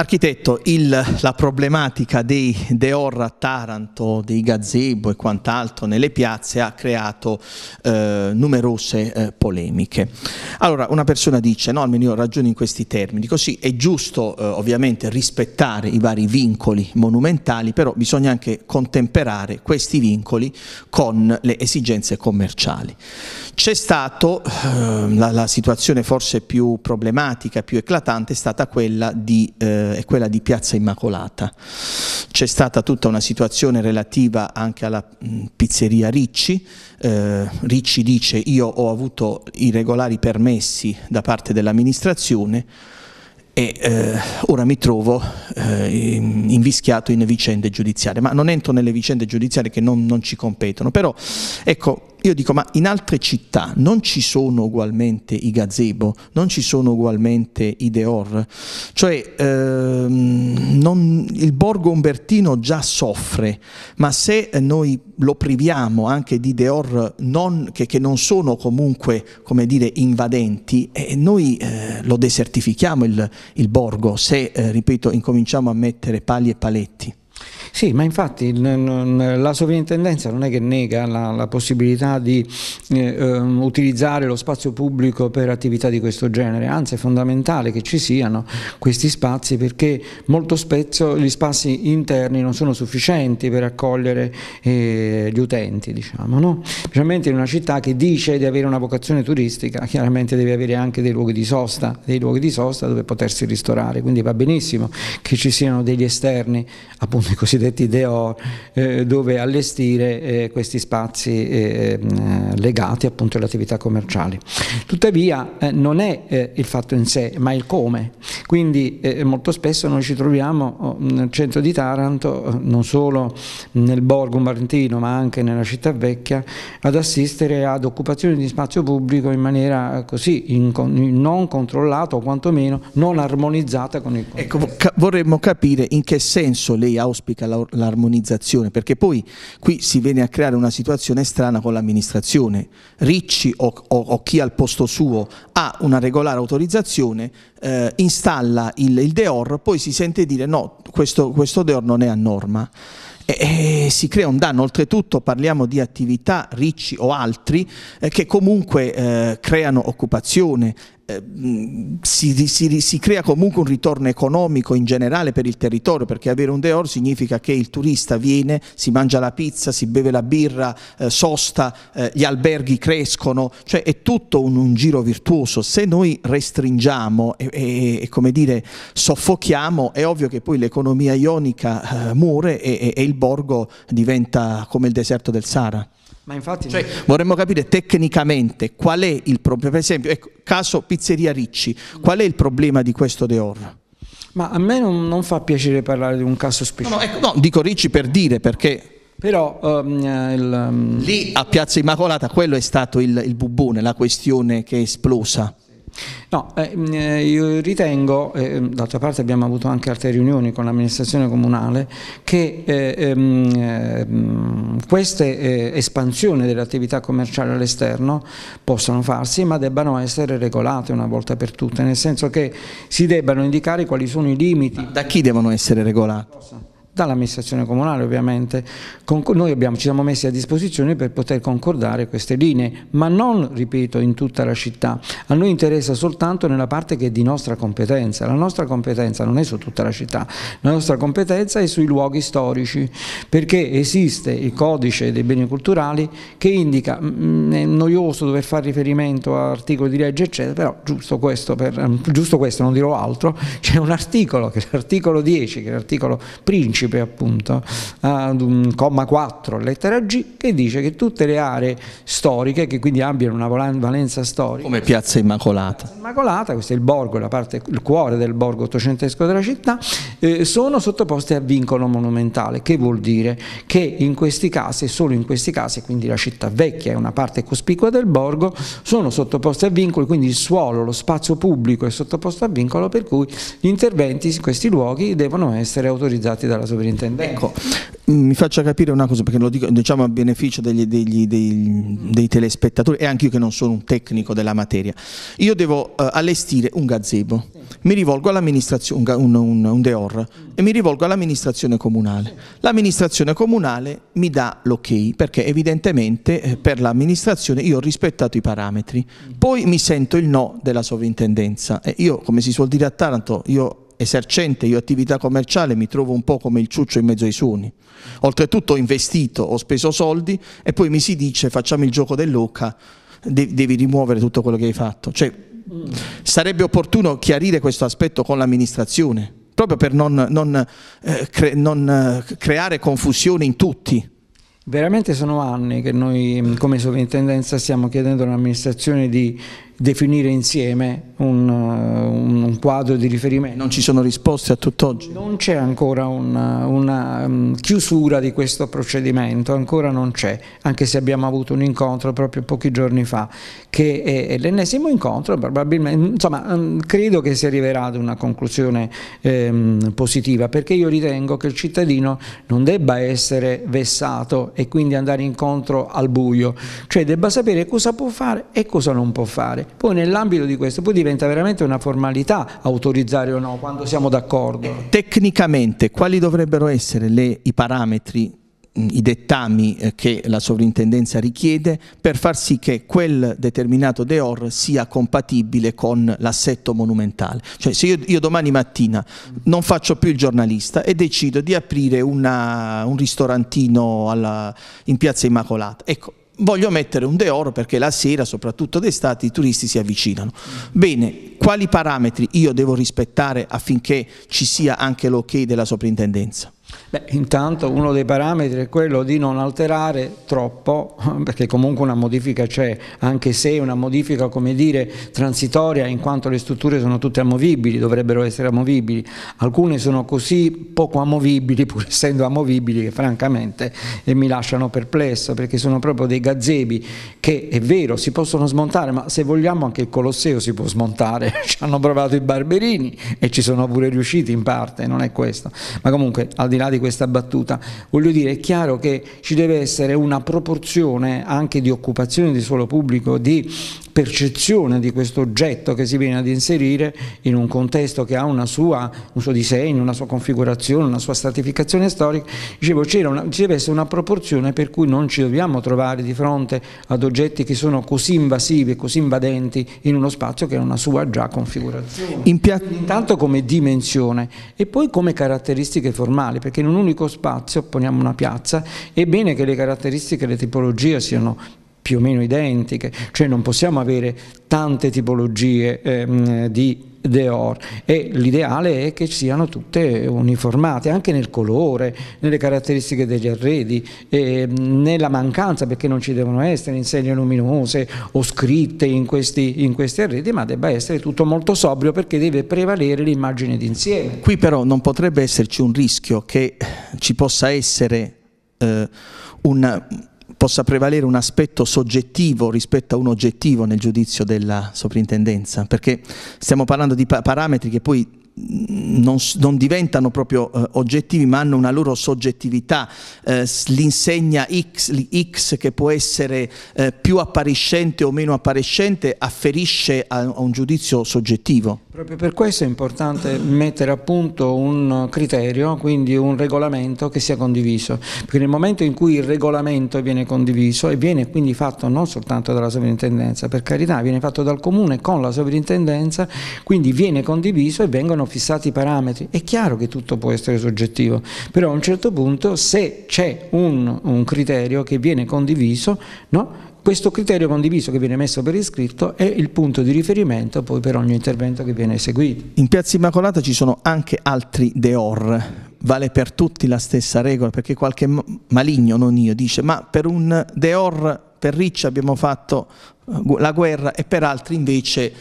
Architetto, il, la problematica dei Deorra a Taranto, dei gazebo e quant'altro nelle piazze ha creato eh, numerose eh, polemiche. Allora una persona dice, no almeno io ragiono in questi termini, così è giusto eh, ovviamente rispettare i vari vincoli monumentali, però bisogna anche contemperare questi vincoli con le esigenze commerciali. C'è stata ehm, la, la, situazione forse più problematica, più eclatante, è stata quella di... Eh, eh, è quella di Piazza Immacolata. C'è stata tutta una situazione relativa anche alla mh, mm, pizzeria Ricci, eh, Ricci dice io ho avuto i regolari permessi da parte dell'amministrazione, e eh, ora mi trovo eh, invischiato in vicende giudiziarie, ma non entro nelle vicende giudiziarie che non, non ci competono, però ecco io dico, ma in altre città non ci sono ugualmente i gazebo, non ci sono ugualmente i deor, cioè ehm, non, il borgo umbertino già soffre, ma se noi lo priviamo anche di deor non, che, che, non sono comunque, come dire, invadenti, eh, noi eh, lo desertifichiamo il, il borgo se, eh, ripeto, incominciamo a mettere pali e paletti. Sì, ma infatti la sovrintendenza non è che nega la, la possibilità di eh, ehm, utilizzare lo spazio pubblico per attività di questo genere, anzi è fondamentale che ci siano questi spazi perché molto spesso gli spazi interni non sono sufficienti per accogliere eh, gli utenti, diciamo, no? specialmente in una città che dice di avere una vocazione turistica, chiaramente deve avere anche dei luoghi di sosta, dei luoghi di sosta dove potersi ristorare, quindi va benissimo che ci siano degli esterni, appunto così cosiddetti DEO eh, dove allestire eh, questi spazi eh, eh legati appunto alle attività commerciali. Tuttavia eh, non è eh, il fatto in sé ma il come, quindi molto spesso noi ci troviamo oh, nel centro di Taranto, oh, non solo nel borgo marentino, ma anche nella città vecchia, ad assistere ad occupazioni di spazio pubblico in maniera così in, in non controllata o quantomeno non armonizzata con il contesto. Ecco, vorremmo capire in che senso lei auspica l'armonizzazione, perché poi qui si viene a creare una situazione strana con l'amministrazione. Ricci o, o, o, chi al posto suo ha una regolare autorizzazione, eh, installa il, il, Deor, poi si sente dire no, questo, questo Deor non è a norma. E, e si crea un danno, oltretutto parliamo di attività ricci o altri eh, che comunque eh, creano occupazione, eh, si, si, si, crea comunque un ritorno economico in generale per il territorio perché avere un deor significa che il turista viene, si mangia la pizza, si beve la birra, eh, sosta, eh, gli alberghi crescono, cioè è tutto un, un giro virtuoso. Se noi restringiamo e, e, e, come dire soffochiamo è ovvio che poi l'economia ionica eh, muore e, e il borgo diventa come il deserto del Sahara. Ma infatti... Cioè, vorremmo capire tecnicamente qual è il problema, per esempio, ecco, caso Pizzeria Ricci, qual è il problema di questo Deor? Ma a me non, non, fa piacere parlare di un caso specifico. No, no, ecco, no dico Ricci per dire perché... Però um, il, um... lì a Piazza Immacolata quello è stato il, il bubone, la questione che è esplosa. No, eh, mm, eh, io ritengo, eh, mm, d'altra parte abbiamo avuto anche altre riunioni con l'amministrazione comunale, che eh, ehm, eh, mm, queste eh, espansioni dell'attività commerciale all'esterno possano farsi ma debbano essere regolate una volta per tutte, nel senso che si debbano indicare quali sono i limiti. Da chi devono essere regolate? dall'amministrazione comunale ovviamente. Con, noi abbiamo, ci siamo messi a disposizione per poter concordare queste linee, ma non, ripeto, in tutta la città. A noi interessa soltanto nella parte che è di nostra competenza. La nostra competenza non è su tutta la città, la nostra competenza è sui luoghi storici, perché esiste il codice dei beni culturali che indica, mh, mm, mm, è noioso dover fare riferimento a articoli di legge eccetera, però giusto questo, per, mm, giusto questo non dirò altro, c'è un articolo che è l'articolo 10, che è l'articolo principe partecipe appunto ad un comma 4 lettera G che dice che tutte le aree storiche che quindi abbiano una valenza storica come Piazza Immacolata Piazza Immacolata, questo è il borgo, parte, il cuore del borgo ottocentesco della città eh, sono sottoposte a vincolo monumentale che vuol dire che in questi casi, solo in questi casi, quindi la città vecchia è una parte cospicua del borgo, sono sottoposte a vincoli, quindi il suolo, lo spazio pubblico è sottoposto a vincolo per cui gli interventi in questi luoghi devono essere autorizzati dalla sovranità sovrintendente. Ecco, mi faccia capire una cosa, perché lo dico diciamo, a beneficio degli, degli, dei, dei, telespettatori e anche io che non sono un tecnico della materia. Io devo uh, allestire un gazebo, sì. mi rivolgo all'amministrazione, un, un, un deor, mm. e mi rivolgo all'amministrazione comunale. Sì. L'amministrazione comunale mi dà l'ok, perché evidentemente eh, per l'amministrazione io ho rispettato i parametri. Mm. Poi mi sento il no della sovrintendenza. E io, come si suol dire a Taranto, io esercente io attività commerciale mi trovo un po' come il ciuccio in mezzo ai suoni. Oltretutto ho investito, ho speso soldi e poi mi si dice facciamo il gioco dell'oca, devi rimuovere tutto quello che hai fatto. Cioè, sarebbe opportuno chiarire questo aspetto con l'amministrazione, proprio per non, non, eh, cre non eh, creare confusione in tutti. Veramente sono anni che noi come sovrintendenza stiamo chiedendo all'amministrazione di definire insieme un, un, quadro di riferimento. Non ci sono risposte a tutt'oggi? Non c'è ancora una, una, um, chiusura di questo procedimento, ancora non c'è, anche se abbiamo avuto un incontro proprio pochi giorni fa, che è l'ennesimo incontro, probabilmente, insomma um, credo che si arriverà ad una conclusione ehm, positiva, perché io ritengo che il cittadino non debba essere vessato e quindi andare incontro al buio, cioè debba sapere cosa può fare e cosa non può fare. Poi nell'ambito di questo poi diventa veramente una formalità autorizzare o no, quando siamo d'accordo. Tecnicamente quali dovrebbero essere le, i parametri i dettami eh, che la sovrintendenza richiede per far sì che quel determinato deor sia compatibile con l'assetto monumentale. Cioè se io, io, domani mattina non faccio più il giornalista e decido di aprire una, un ristorantino alla, in Piazza Immacolata, ecco, voglio mettere un deoro perché la sera, soprattutto d'estate, i turisti si avvicinano. Bene, quali parametri io devo rispettare affinché ci sia anche l'ok della soprintendenza? Beh, intanto uno dei parametri è quello di non alterare troppo, perché comunque una modifica c'è, anche se una modifica come dire transitoria in quanto le strutture sono tutte amovibili, dovrebbero essere amovibili, alcune sono così poco amovibili pur essendo amovibili che francamente eh, mi lasciano perplesso perché sono proprio dei gazzebi che è vero si possono smontare ma se vogliamo anche il Colosseo si può smontare, ci hanno provato i barberini e ci sono pure riusciti in parte, non è questo, ma comunque al di là di questa battuta, voglio dire è chiaro che ci deve essere una proporzione anche di occupazione di suolo pubblico, di percezione di questo oggetto che si viene ad inserire in un contesto che ha una sua, un suo disegno, una sua configurazione, una sua stratificazione storica, dicevo c'era ci deve essere una proporzione per cui non ci dobbiamo trovare di fronte ad oggetti che sono così invasivi e così invadenti in uno spazio che ha una sua già configurazione. In Intanto come dimensione e poi come caratteristiche formali, perché in un unico spazio, poniamo una piazza, è bene che le caratteristiche e le tipologie siano più o meno identiche, cioè non possiamo avere tante tipologie ehm, di Deor e l'ideale è che siano tutte uniformate anche nel colore, nelle caratteristiche degli arredi, eh, nella mancanza perché non ci devono essere insegne luminose o scritte in questi, in questi arredi ma debba essere tutto molto sobrio perché deve prevalere l'immagine d'insieme. Qui però non potrebbe esserci un rischio che ci possa essere eh, un possa prevalere un aspetto soggettivo rispetto a un oggettivo nel giudizio della soprintendenza, perché stiamo parlando di parametri che poi non, non, diventano proprio eh, oggettivi ma hanno una loro soggettività, eh, l'insegna X, X, che può essere eh, più appariscente o meno appariscente afferisce a, a, un giudizio soggettivo. Proprio per questo è importante mettere a punto un criterio, quindi un regolamento che sia condiviso, perché nel momento in cui il regolamento viene condiviso e viene quindi fatto non soltanto dalla sovrintendenza, per carità, viene fatto dal comune con la sovrintendenza, quindi viene condiviso e vengono vengono fissati i parametri, è chiaro che tutto può essere soggettivo, però a un certo punto se c'è un, un criterio che viene condiviso, no? questo criterio condiviso che viene messo per iscritto è il punto di riferimento poi per ogni intervento che viene eseguito. In Piazza Immacolata ci sono anche altri deor, vale per tutti la stessa regola, perché qualche maligno, non io, dice ma per un deor per Ricci abbiamo fatto la guerra e per altri invece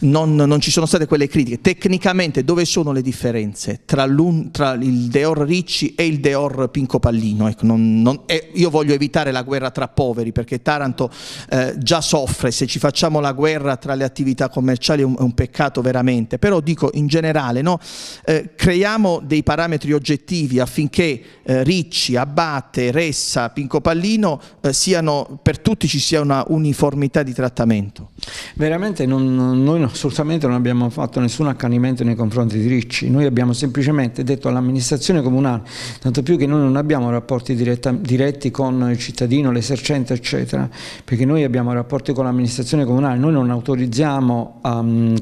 non, non, ci sono state quelle critiche. Tecnicamente dove sono le differenze tra, tra il Deor Ricci e il Deor Pinco Pallino? Ecco, non, non, eh, io voglio evitare la guerra tra poveri perché Taranto eh, già soffre, se ci facciamo la guerra tra le attività commerciali è un, è un peccato veramente, però dico in generale no? eh, creiamo dei parametri oggettivi affinché eh, Ricci, Abate, Ressa, Pinco Pallino eh, siano, per tutti ci sia una uniformità di trattamento. Veramente non, noi assolutamente non abbiamo fatto nessun accanimento nei confronti di Ricci, noi abbiamo semplicemente detto all'amministrazione comunale, tanto più che noi non abbiamo rapporti diretta, diretti con il cittadino, l'esercente eccetera, perché noi abbiamo rapporti con l'amministrazione comunale, noi non autorizziamo um,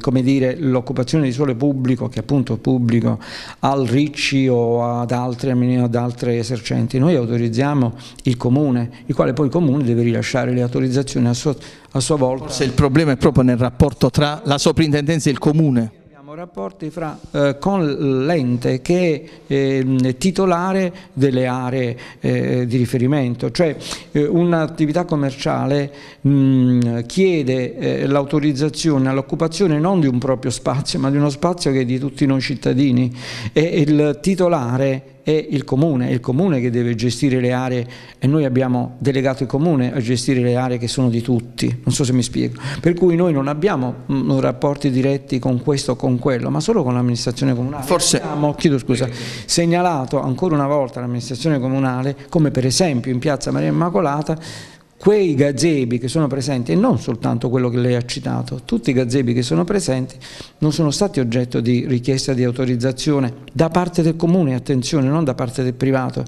l'occupazione di suolo pubblico, che appunto è pubblico, al Ricci o ad altri, ad altri esercenti, noi autorizziamo il comune, il quale poi il comune deve rilasciare le autorizzazioni a suo a sua volta. Forse il problema è proprio nel rapporto tra la soprintendenza e il comune. Abbiamo rapporti fra, eh, con l'ente che è eh, titolare delle aree eh, di riferimento, cioè eh, un'attività commerciale mh, mm, chiede eh, l'autorizzazione all'occupazione non di un proprio spazio ma di uno spazio che è di tutti noi cittadini e il titolare è il comune, è il comune che deve gestire le aree e noi abbiamo delegato il comune a gestire le aree che sono di tutti, non so se mi spiego, per cui noi non abbiamo mm, rapporti diretti con questo o con quello, ma solo con l'amministrazione comunale. Forse abbiamo, chiedo scusa, segnalato ancora una volta l'amministrazione comunale come per esempio in piazza Maria Immacolata quei gazebi che sono presenti, e non soltanto quello che lei ha citato, tutti i gazebi che sono presenti non sono stati oggetto di richiesta di autorizzazione da parte del comune, attenzione, non da parte del privato,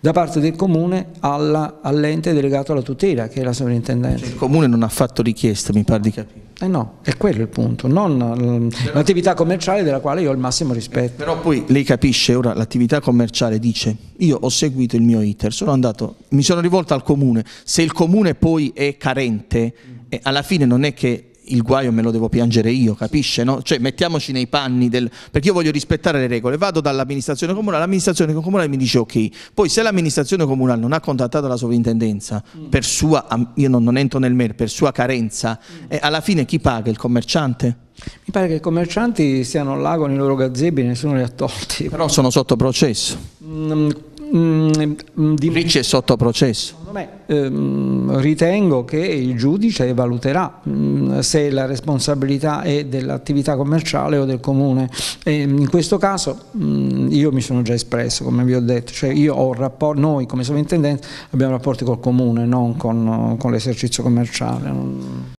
da parte del comune all'ente delegato alla tutela, che è la sovrintendenza. Cioè, il comune non ha fatto richiesta, mi pare di capire. Eh no, è quello il punto, non mm, l'attività commerciale della quale io ho il massimo rispetto. Però poi lei capisce, ora l'attività commerciale dice io ho seguito il mio iter, sono andato, mi sono rivolto al comune, se il comune poi è carente, mm. eh, alla fine non è che il guaio me lo devo piangere io, capisce? No? Cioè mettiamoci nei panni del... perché io voglio rispettare le regole, vado dall'amministrazione comunale, l'amministrazione comunale mi dice ok, poi se l'amministrazione comunale non ha contattato la sovrintendenza mm. per sua, io non, non entro nel merito, per sua carenza, mm. eh, alla fine chi paga? Il commerciante? Mi pare che i commercianti stiano là con i loro gazebi, nessuno li ha tolti. Però sono sotto processo. Mm Mh, mm, mm, di... Ricci è sotto processo. Secondo me, ehm, ritengo che il giudice valuterà mh, mm, se la responsabilità è dell'attività commerciale o del comune. E in questo caso mh, io mi sono già espresso, come vi ho detto, cioè ho rapporto, noi come sovrintendente abbiamo rapporti col comune, non con, con l'esercizio commerciale.